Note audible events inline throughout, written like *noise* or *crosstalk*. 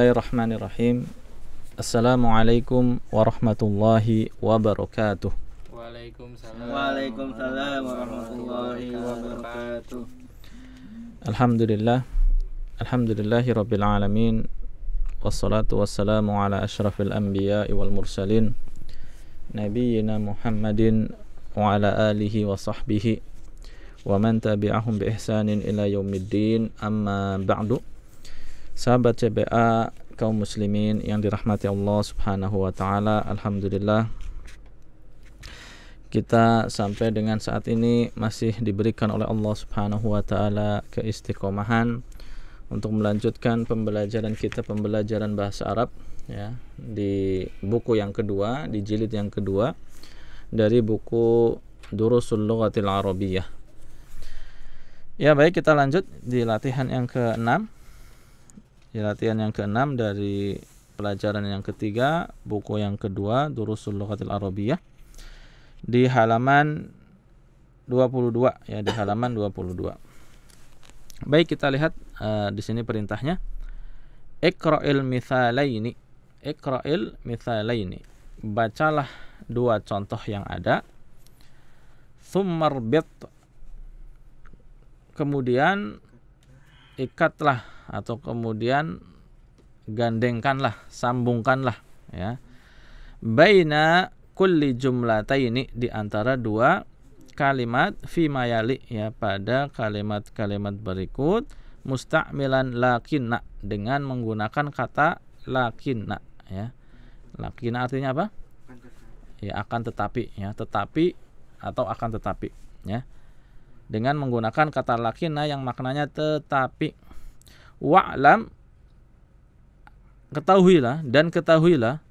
Bismillahirrahmanirrahim Assalamualaikum warahmatullahi wabarakatuh Waalaikumsalam, Waalaikumsalam warahmatullahi wabarakatuh Alhamdulillah Alhamdulillahi rabbil alamin Wassalatu wassalamu ala ashrafil anbiya wal mursalin Nabiyina Muhammadin wa ala alihi wa sahbihi Wa man tabi'ahum bi ihsanin ila yaumiddin Amma ba'du Sahabat CBA kaum muslimin yang dirahmati Allah Subhanahu wa taala, alhamdulillah kita sampai dengan saat ini masih diberikan oleh Allah Subhanahu wa taala keistiqomahan untuk melanjutkan pembelajaran kita pembelajaran bahasa Arab ya di buku yang kedua, di jilid yang kedua dari buku Durusul Lughatil Arabiyah. Ya, baik kita lanjut di latihan yang ke-6. Di ya, latihan yang keenam dari pelajaran yang ketiga, buku yang kedua, Durusul Lughatil Arabiyah di halaman 22 ya di halaman 22. Baik kita lihat uh, di sini perintahnya. Iqra'il mithalaini. Iqra'il mithalaini. Bacalah dua contoh yang ada. Thummarbit. Kemudian ikatlah atau kemudian gandengkanlah, sambungkanlah ya. Baina kulli jumlataini di antara dua kalimat fi mayali ya pada kalimat-kalimat berikut musta'milan lakinna dengan menggunakan kata lakinna ya. Lakinna artinya apa? Ya akan tetapi ya, tetapi atau akan tetapi ya. Dengan menggunakan kata lakinna yang maknanya tetapi wa'lam ketahuilah dan ketahuilah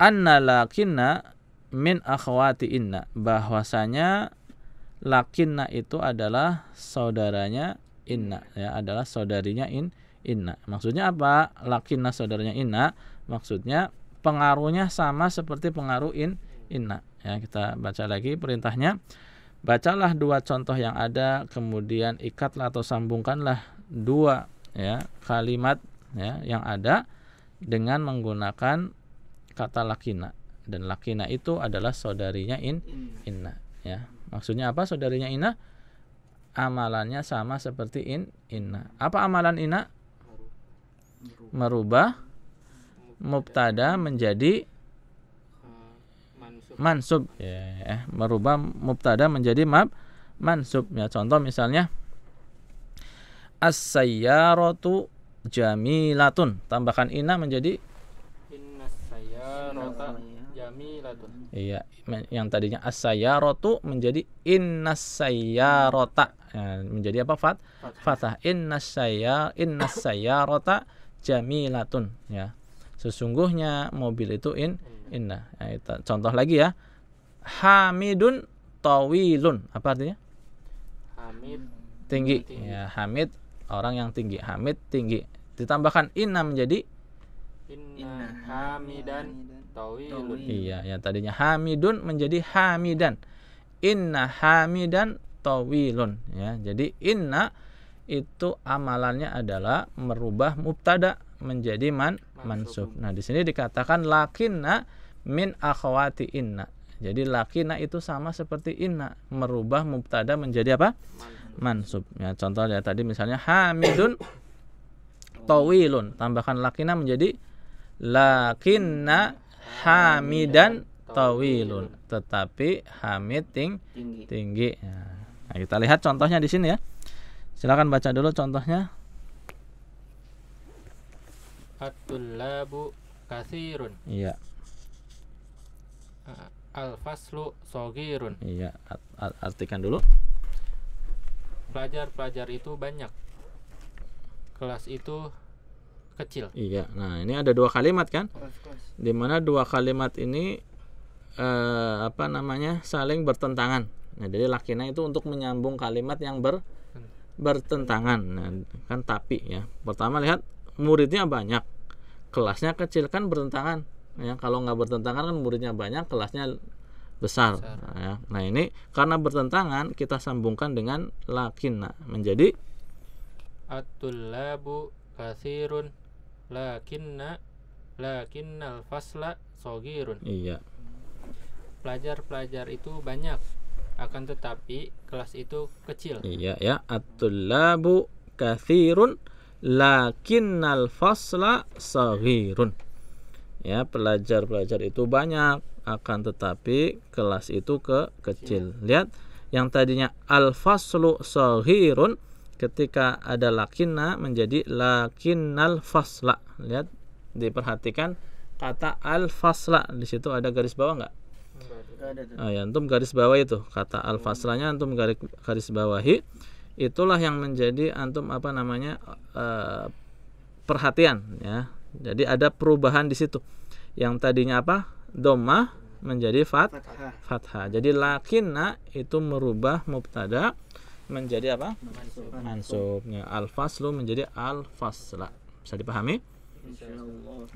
anna lakinna min akhwati inna bahwasanya lakinna itu adalah saudaranya inna ya adalah saudarinya in inna maksudnya apa lakinna saudaranya inna maksudnya pengaruhnya sama seperti pengaruh in inna ya kita baca lagi perintahnya bacalah dua contoh yang ada kemudian ikatlah atau sambungkanlah dua ya kalimat ya yang ada dengan menggunakan kata lakina dan lakina itu adalah saudarinya in inna ya maksudnya apa saudarinya inna amalannya sama seperti in inna apa amalan inna merubah mubtada menjadi mansub ya, ya, ya, merubah mubtada menjadi mab mansub ya contoh misalnya as-sayyaratu jamilatun. Tambahkan ina menjadi innas jami jamilatun. Iya, yang tadinya as-sayyaratu menjadi innas-sayyarata. Ya, menjadi apa fat? Fathah innas-sayyar innas-sayyarata jamilatun ya. Sesungguhnya mobil itu in iya. inna. Ya, contoh lagi ya. Hamidun tawilun. Apa artinya? Hamid tinggi. Ya, Hamid orang yang tinggi hamid tinggi ditambahkan inna menjadi inna hamidan tawilun iya yang tadinya hamidun menjadi hamidan inna hamidan tawilun ya jadi inna itu amalannya adalah merubah mubtada menjadi man mansub. Nah, di sini dikatakan lakinna min akhwati inna. Jadi lakinna itu sama seperti inna, merubah mubtada menjadi apa? Mansub mansub. Ya, contohnya tadi misalnya Hamidun towilun Tambahkan lakina menjadi lakinna Hamidan towilun Tetapi Hamid ting tinggi. Ya. Nah, kita lihat contohnya di sini ya. Silakan baca dulu contohnya. At-tullabu kasirun Iya. Al-faslu sogirun. Iya, artikan dulu pelajar-pelajar itu banyak kelas itu kecil iya nah ini ada dua kalimat kan dimana dua kalimat ini eh, apa namanya saling bertentangan nah jadi lakinya itu untuk menyambung kalimat yang ber bertentangan nah, kan tapi ya pertama lihat muridnya banyak kelasnya kecil kan bertentangan ya kalau nggak bertentangan kan muridnya banyak kelasnya besar, besar. Nah, ya. Nah ini karena bertentangan kita sambungkan dengan lakinna menjadi atul labu kasirun lakinna lakinnal fasla sogirun. Iya. Pelajar-pelajar itu banyak akan tetapi kelas itu kecil. Iya ya atul labu kasirun lakinnal fasla sogirun ya pelajar-pelajar itu banyak akan tetapi kelas itu ke kecil iya. lihat yang tadinya al faslu sahirun ketika ada lakinna menjadi lakinnal fasla lihat diperhatikan kata al fasla di situ ada garis bawah nggak Oh, ya, antum garis bawah itu kata al faslanya antum garis garis bawahi itulah yang menjadi antum apa namanya uh, perhatian ya jadi ada perubahan di situ. Yang tadinya apa? Domah menjadi fat, fathah. Jadi lakinna itu merubah mubtada menjadi apa? Mansub. Mansubnya al menjadi alfasla. fasla Bisa dipahami?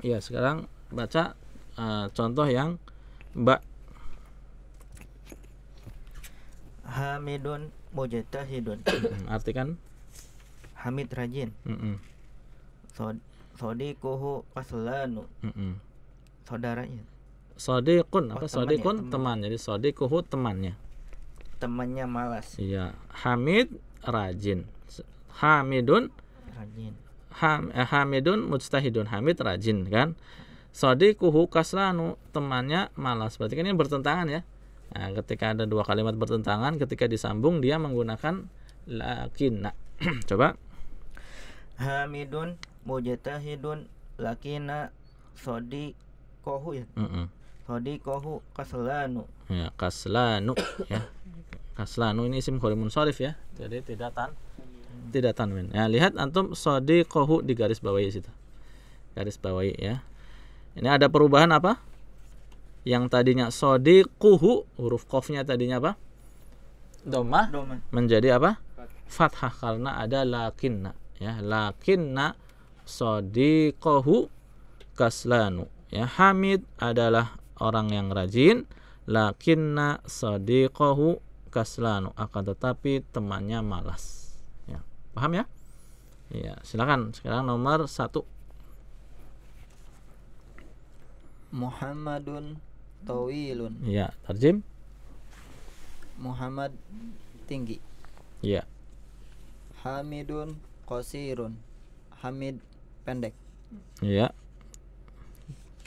Iya, sekarang baca uh, contoh yang Mbak Hamidun mujtahidun. *coughs* Artikan Hamid rajin. Mm -mm sodikuhu kasulanu mm -mm. saudaranya sodikun apa oh, sodikun teman, teman. jadi sodikuhu temannya temannya malas iya Hamid rajin Hamidun rajin Ham, eh, Hamidun mustahidun Hamid rajin kan sodikuhu kaslanu temannya malas berarti kan ini bertentangan ya nah, ketika ada dua kalimat bertentangan ketika disambung dia menggunakan lakin. *clears throat* coba Hamidun mujtahidun lakina sodi kohu ya mm -mm. sodi kohu kaslanu ya kaslanu *coughs* ya kaslanu ini isim kholi munsorif ya jadi tidak tan tidak tanwin ya lihat antum sodi kohu di garis bawah situ garis bawah ya ini ada perubahan apa yang tadinya sodi kuhu huruf kofnya tadinya apa domah menjadi apa fathah karena ada lakinna ya lakinna sadiqahu kaslanu. Ya, Hamid adalah orang yang rajin, lakinna sadiqahu kaslanu. Akan tetapi temannya malas. Ya, paham ya? Ya, silakan sekarang nomor satu Muhammadun tawilun. Ya, tarjim. Muhammad tinggi. Ya. Hamidun qasirun. Hamid pendek. Iya.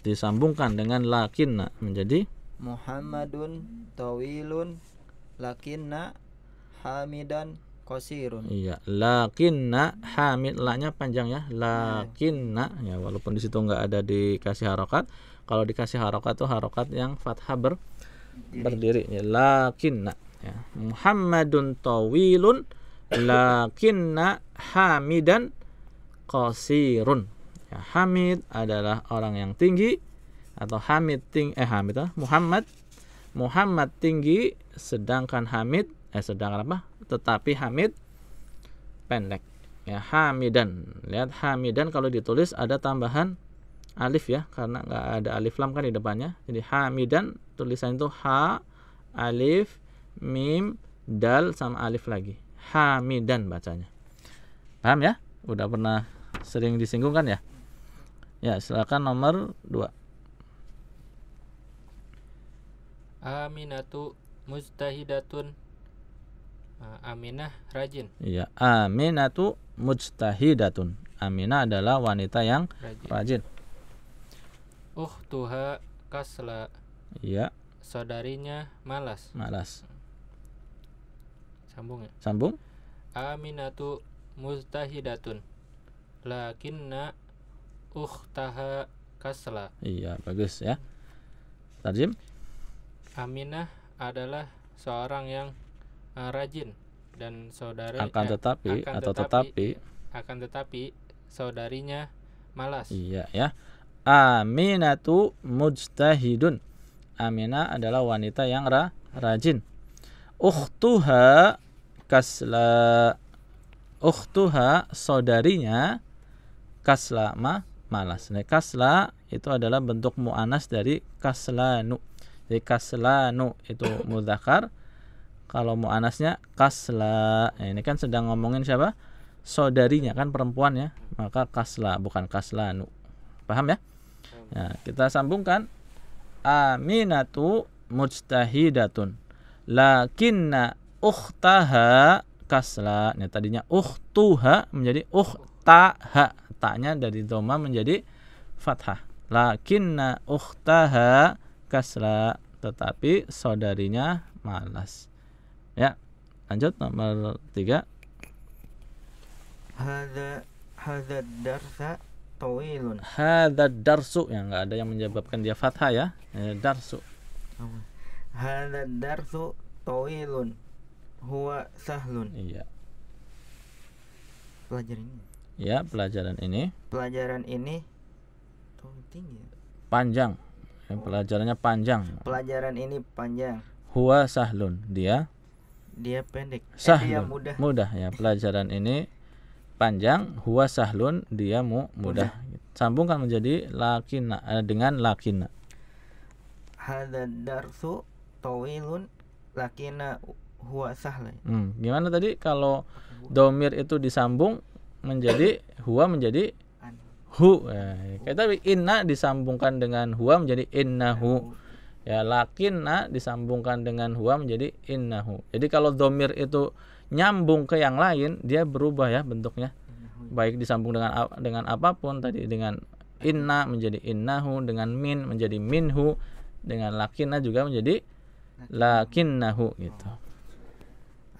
Disambungkan dengan lakinna menjadi Muhammadun tawilun lakinna hamidan kosirun. Iya, lakinna hamid laknya panjang ya. Lakinna ya walaupun di situ nggak ada dikasih harokat. Kalau dikasih harokat tuh harokat yang fathah ber berdiri. Ya, lakinna ya. Muhammadun tawilun lakinna hamidan qasirun. Ya, Hamid adalah orang yang tinggi atau Hamid ting eh Hamid ah, Muhammad Muhammad tinggi sedangkan Hamid eh sedangkan apa? Tetapi Hamid pendek. Ya, Hamidan. Lihat Hamidan kalau ditulis ada tambahan alif ya karena nggak ada alif lam kan di depannya. Jadi Hamidan tulisan itu ha alif mim dal sama alif lagi. Hamidan bacanya. Paham ya? Udah pernah sering disinggung kan ya ya silakan nomor dua Aminatu mujtahidatun ah, Aminah rajin. Iya, Aminatu mujtahidatun. Aminah adalah wanita yang rajin. Oh, Tuha kasla. Iya. Saudarinya malas. Malas. Sambung ya? Sambung. Aminatu mujtahidatun lakinna ukhtaha kasla. Iya, bagus ya. Tarjim? Aminah adalah seorang yang uh, rajin dan saudara. akan eh, tetapi eh, akan atau tetapi, tetapi akan tetapi saudarinya malas. Iya ya. Aminatu mujtahidun. Aminah adalah wanita yang ra rajin. Ukhtuha kasla. Ukhtuha saudarinya kasla ma malas. Nah, kasla itu adalah bentuk mu'anas dari kaslanu. Jadi kaslanu itu *coughs* mudhakar. Kalau mu'anasnya kasla. Nah, ini kan sedang ngomongin siapa? Saudarinya kan perempuan ya. Maka kasla bukan kaslanu. Paham ya? Nah, kita sambungkan. Aminatu mujtahidatun. Lakinna ukhtaha kasla. Nah, tadinya ukhtuha menjadi ukhtaha taknya dari doma menjadi fathah lakinna ukhtaha kasra tetapi saudarinya malas ya lanjut nomor tiga hada hada darsa tawilun hada darsu yang nggak ada yang menyebabkan dia fathah ya eh, darsu hada darsu tawilun huwa sahlun iya pelajarin Ya, pelajaran ini. Pelajaran ini ya. Panjang. Ya, pelajarannya panjang. Pelajaran ini panjang. Huwa sahlun, dia dia pendek. Sahlun, eh, dia mudah. Mudah ya, pelajaran ini panjang, huwa sahlun, dia mu mudah. mudah. Sambungkan menjadi lakina eh, dengan lakina. Hadad darsu tawilun lakina huwa sahlun. Hmm, gimana tadi kalau domir itu disambung menjadi huwa menjadi hu. Ya, eh, kita inna disambungkan dengan huwa menjadi innahu. Ya, lakinna disambungkan dengan huwa menjadi innahu. Jadi kalau domir itu nyambung ke yang lain, dia berubah ya bentuknya. Baik disambung dengan dengan apapun tadi dengan inna menjadi innahu, dengan min menjadi minhu, dengan lakinna juga menjadi lakinnahu gitu.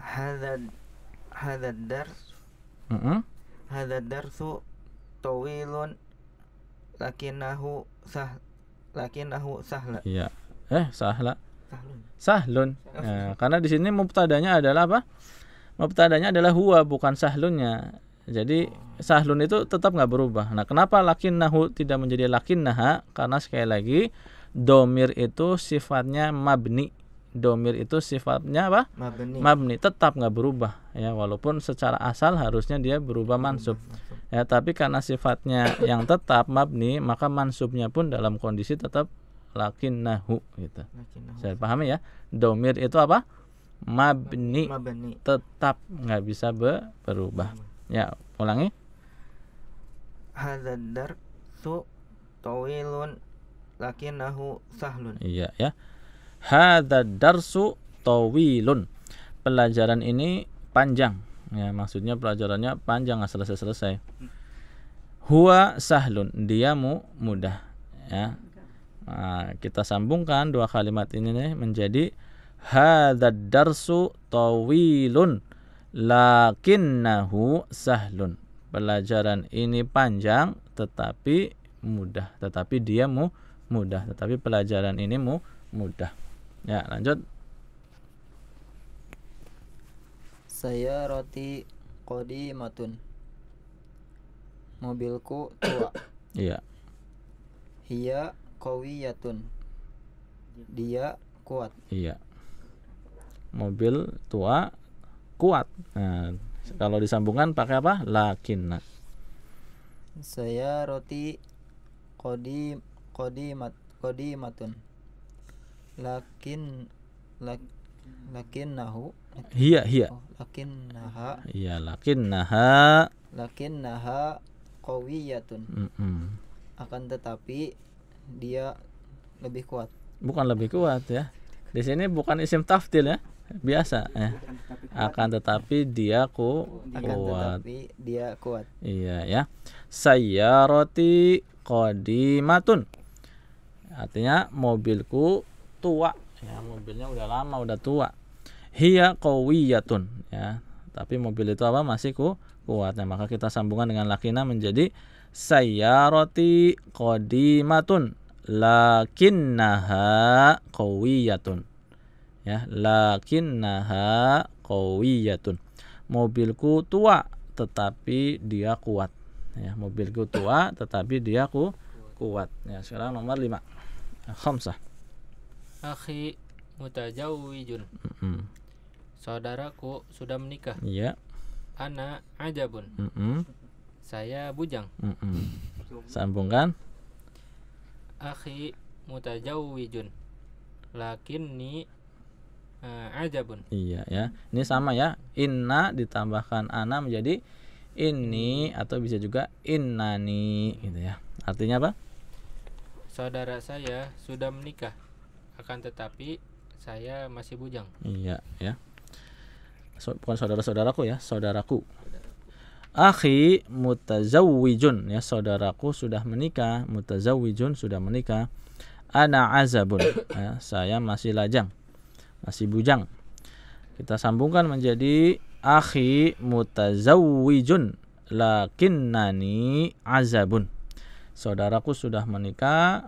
Hadad hadad dars hadza darsu tawilun lakinahu sah lakinahu sahla. Iya. Eh, sahla. Sahlun. Sahlun. Oh, nah, karena di sini mubtadanya adalah apa? Mubtadanya adalah huwa bukan sahlunnya. Jadi oh. sahlun itu tetap nggak berubah. Nah, kenapa lakinahu tidak menjadi lakinnaha? Karena sekali lagi domir itu sifatnya mabni domir itu sifatnya apa? Mabni. Mabni tetap nggak berubah ya walaupun secara asal harusnya dia berubah mansub. Ya tapi karena sifatnya yang tetap mabni maka mansubnya pun dalam kondisi tetap lakin nahu gitu. Saya pahami ya. Domir itu apa? Mabni. Mabni. Tetap nggak bisa berubah. Ya, ulangi. Hadzadar su tawilun lakin nahu sahlun. Iya ya. Hada darsu tawilun. Pelajaran ini panjang. Ya, maksudnya pelajarannya panjang nggak selesai-selesai. Huwa sahlun, mu mudah. Ya. Nah, kita sambungkan dua kalimat ini nih menjadi Hada darsu tawilun lakinnahu sahlun. Pelajaran ini panjang tetapi mudah, tetapi dia mu mudah, tetapi pelajaran ini mu mudah. Ya, lanjut. Saya roti kodi matun. Mobilku tua. *coughs* Iya. Hiya yatun. Dia kuat. Iya. Mobil tua kuat. Nah, kalau disambungkan pakai apa? Lakin. Saya roti kodi kodi mat kodi matun lakin lak, lakin nahu Iya oh, iya. lakin naha iya lakin naha lakin naha kowi mm -mm. akan tetapi dia lebih kuat bukan lebih kuat ya di sini bukan isim taftil ya biasa ya akan tetapi dia ku kuat dia kuat iya ya saya roti kodi matun. artinya mobilku tua ya mobilnya udah lama udah tua hiya qawiyatun ya tapi mobil itu apa masih ku kuat ya maka kita sambungan dengan lakina menjadi sayyarati qadimatun lakinnaha qawiyatun ya lakinnaha qawiyatun mobilku tua tetapi dia kuat ya mobilku tua tetapi dia ku kuat ya sekarang nomor lima khamsah akhi mutajawijun mm -mm. saudaraku sudah menikah iya yeah. ana ajabun mm -mm. saya bujang mm -mm. sambungkan akhi mutajawijun ni uh, eh, ajabun iya ya ini sama ya inna ditambahkan ana menjadi ini atau bisa juga innani gitu ya artinya apa saudara saya sudah menikah akan tetapi saya masih bujang. Iya, ya. So, bukan saudara-saudaraku ya, saudaraku. Akhi mutazawijun ya, saudaraku sudah menikah, mutazawijun sudah menikah. Ana azabun, *coughs* ya, saya masih lajang. Masih bujang. Kita sambungkan menjadi akhi mutazawijun lakinnani azabun. Saudaraku sudah menikah,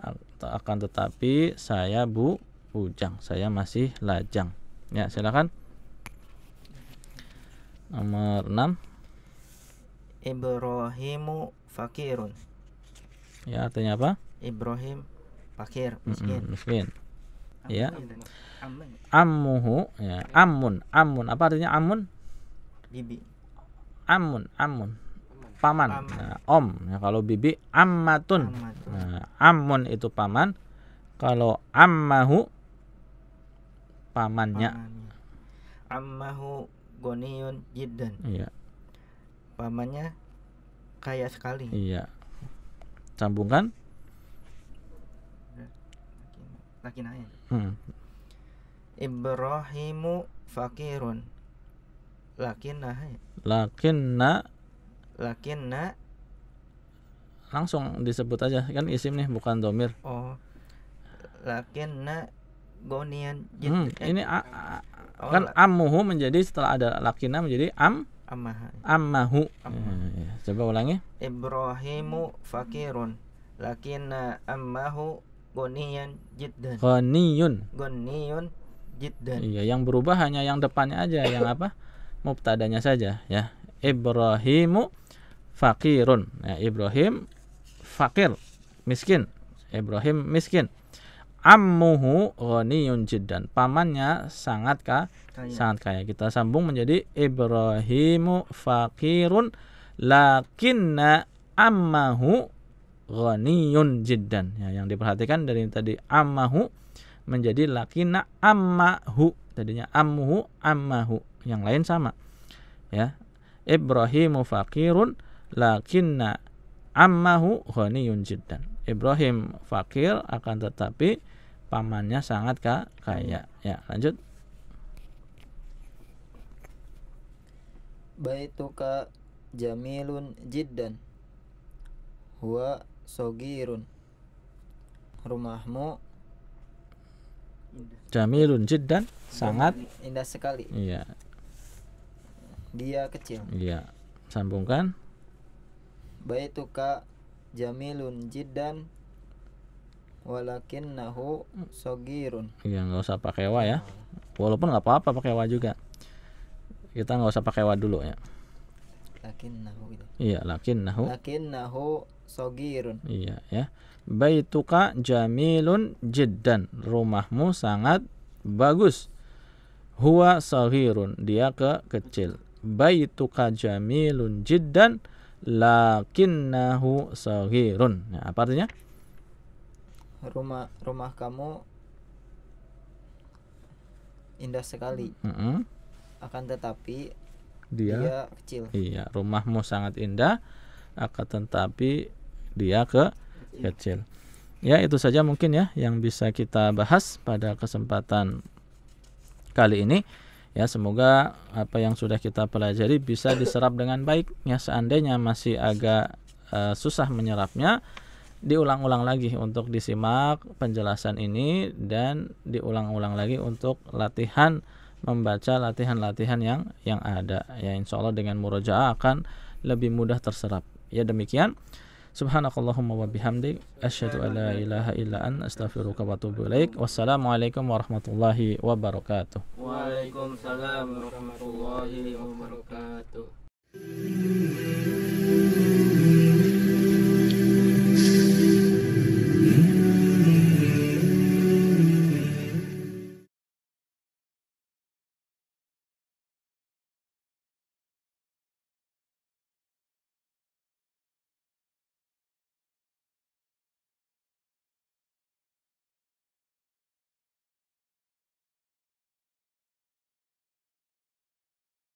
akan tetapi saya bu bujang, saya masih lajang. Ya, silakan. Nomor 6. Ibrahimu fakirun. Ya, artinya apa? Ibrahim fakir, miskin. Mm -mm, miskin. Amin. Ya. Ammuhu, ya. Amun, amun. Apa artinya amun? Bibi. Amun, amun paman, Nah, om nah, kalau bibi ammatun nah, amun itu paman kalau ammahu pamannya, pamannya. ammahu goniun jiddan iya pamannya kaya sekali iya sambungkan laki hmm. Ibrahimu fakirun lakin nah lakin nah lakinna langsung disebut aja kan isim nih bukan domir oh lakinna gonian hmm, ini a, a, oh, kan ammuhu menjadi setelah ada lakinna menjadi am ammahu ammahu hmm, ya, ya. coba ulangi ibrahimu fakirun lakinna ammahu gonian jiddan goniun goniun jiddan iya yang berubah hanya yang depannya aja yang apa *laughs* mubtadanya saja ya Ibrahimu fakirun. Ya, Ibrahim fakir, miskin. Ibrahim miskin. Ammuhu ghaniyun jiddan. Pamannya sangat ka, kaya. sangat kaya. Kita sambung menjadi Ibrahimu fakirun lakinna ammahu ghaniyun jiddan. Ya, yang diperhatikan dari tadi ammahu menjadi lakinna ammahu. Tadinya ammuhu ammahu. Yang lain sama. Ya. Ibrahimu fakirun lakinna ammahu ghaniyun jiddan. Ibrahim fakir akan tetapi pamannya sangat kaya. Ya, lanjut. Baituka jamilun jiddan. Huwa sogirun. Rumahmu jamilun jiddan sangat indah sekali. Iya. Dia kecil. Iya. Sambungkan baituka jamilun jiddan nahu sogirun iya nggak usah pakai wa ya walaupun nggak apa-apa pakai wa juga kita nggak usah pakai wa dulu ya nahu gitu. iya lakin nahu lakin nahu sogirun iya ya baituka jamilun jiddan rumahmu sangat bagus huwa sogirun dia ke kecil baituka jamilun jiddan lakinnahu saghirun. Nah, apa artinya? Rumah rumah kamu indah sekali. Mm -hmm. Akan tetapi dia, dia kecil. Iya, rumahmu sangat indah akan tetapi dia ke kecil. Ya, itu saja mungkin ya yang bisa kita bahas pada kesempatan kali ini. Ya, semoga apa yang sudah kita pelajari bisa diserap dengan baik. Ya, seandainya masih agak e, susah menyerapnya, diulang-ulang lagi untuk disimak penjelasan ini dan diulang-ulang lagi untuk latihan membaca latihan-latihan yang yang ada ya insya Allah dengan murojaah akan lebih mudah terserap ya demikian Subhanakallahumma wa bihamdik asyhadu an la ilaha illa an astaghfiruka wa atubu ilaik. Wassalamualaikum warahmatullahi wabarakatuh. Waalaikumsalam warahmatullahi wabarakatuh.